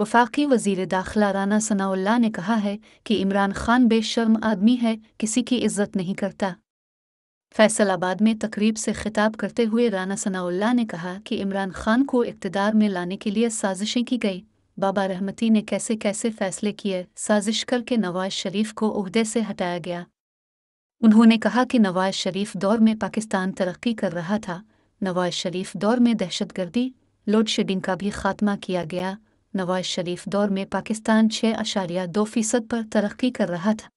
वफाकी वजीर दाखिला राना सनाउल्ला ने कहा है कि इमरान खान बेशर्म आदमी है किसी की इज्जत नहीं करता फैसलाबाद में तकरीब से खिताब करते हुए राना सनाउल्ला ने कहा कि इमरान खान को इकतदार में लाने के लिए साजिशें की गई बाबा रहमती ने कैसे कैसे फैसले किए साजिश करके नवाज शरीफ को उहदे से हटाया गया उन्होंने कहा कि नवाज शरीफ दौर में पाकिस्तान तरक्की कर रहा था नवाज शरीफ दौर में दहशतगर्दी लोड शेडिंग का भी खात्मा किया गया नवाज शरीफ दौर में पाकिस्तान छः अशारिया दो फीसद पर तरक्की कर रहा था